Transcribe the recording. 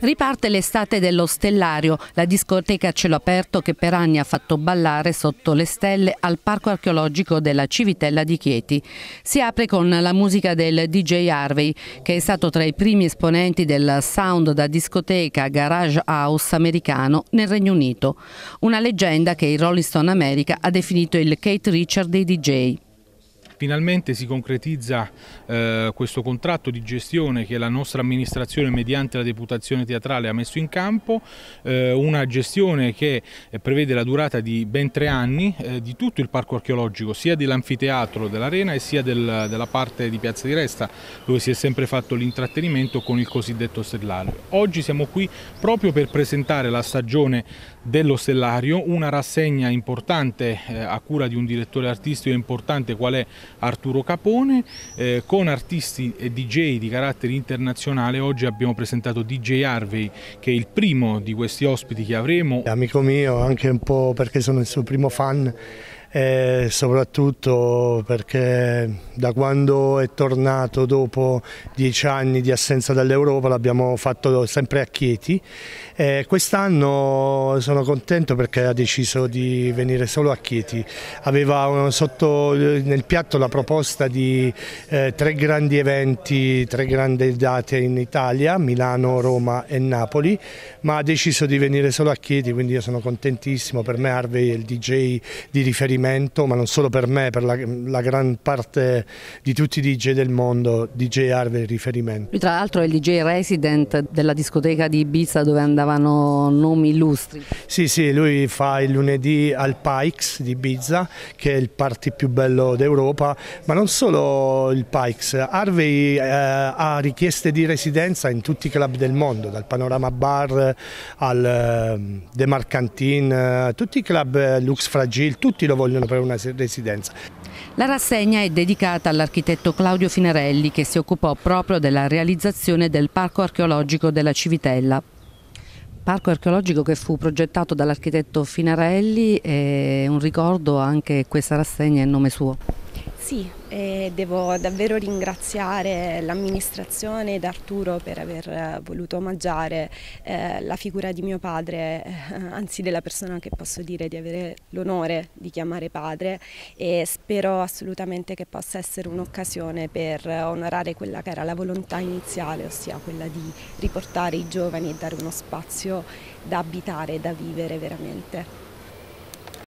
Riparte l'estate dello Stellario, la discoteca a cielo aperto che per anni ha fatto ballare sotto le stelle al Parco Archeologico della Civitella di Chieti. Si apre con la musica del DJ Harvey, che è stato tra i primi esponenti del sound da discoteca garage house americano nel Regno Unito, una leggenda che il Rolling Stone America ha definito il Kate Richard dei DJ. Finalmente si concretizza eh, questo contratto di gestione che la nostra amministrazione mediante la deputazione teatrale ha messo in campo, eh, una gestione che eh, prevede la durata di ben tre anni eh, di tutto il parco archeologico, sia dell'anfiteatro dell'arena e sia del, della parte di Piazza di Resta dove si è sempre fatto l'intrattenimento con il cosiddetto stellario. Oggi siamo qui proprio per presentare la stagione dello stellario, una rassegna importante eh, a cura di un direttore artistico importante qual è Arturo Capone, eh, con artisti e DJ di carattere internazionale oggi abbiamo presentato DJ Harvey che è il primo di questi ospiti che avremo. Amico mio, anche un po' perché sono il suo primo fan eh, soprattutto perché da quando è tornato dopo dieci anni di assenza dall'Europa l'abbiamo fatto sempre a Chieti. Eh, Quest'anno sono contento perché ha deciso di venire solo a Chieti. Aveva eh, sotto eh, nel piatto la proposta di eh, tre grandi eventi, tre grandi date in Italia, Milano, Roma e Napoli, ma ha deciso di venire solo a Chieti, quindi io sono contentissimo. Per me Harvey è il DJ di riferimento esperimento, ma non solo per me, per la, la gran parte di tutti i DJ del mondo, DJ Harvey è il riferimento. Lui tra l'altro è il DJ resident della discoteca di Ibiza dove andavano nomi illustri. Sì, sì, lui fa il lunedì al Pikes di Ibiza, che è il party più bello d'Europa, ma non solo il Pikes, Harvey eh, ha richieste di residenza in tutti i club del mondo, dal Panorama Bar al ehm, eh, De Marcantin, tutti i club eh, Lux Fragile, tutti lo vogliono vogliono per una residenza. La rassegna è dedicata all'architetto Claudio Finarelli che si occupò proprio della realizzazione del parco archeologico della Civitella. Parco archeologico che fu progettato dall'architetto Finarelli è un ricordo anche questa rassegna in nome suo. Sì, e devo davvero ringraziare l'amministrazione ed Arturo per aver eh, voluto omaggiare eh, la figura di mio padre, eh, anzi della persona che posso dire di avere l'onore di chiamare padre e spero assolutamente che possa essere un'occasione per onorare quella che era la volontà iniziale, ossia quella di riportare i giovani e dare uno spazio da abitare, e da vivere veramente.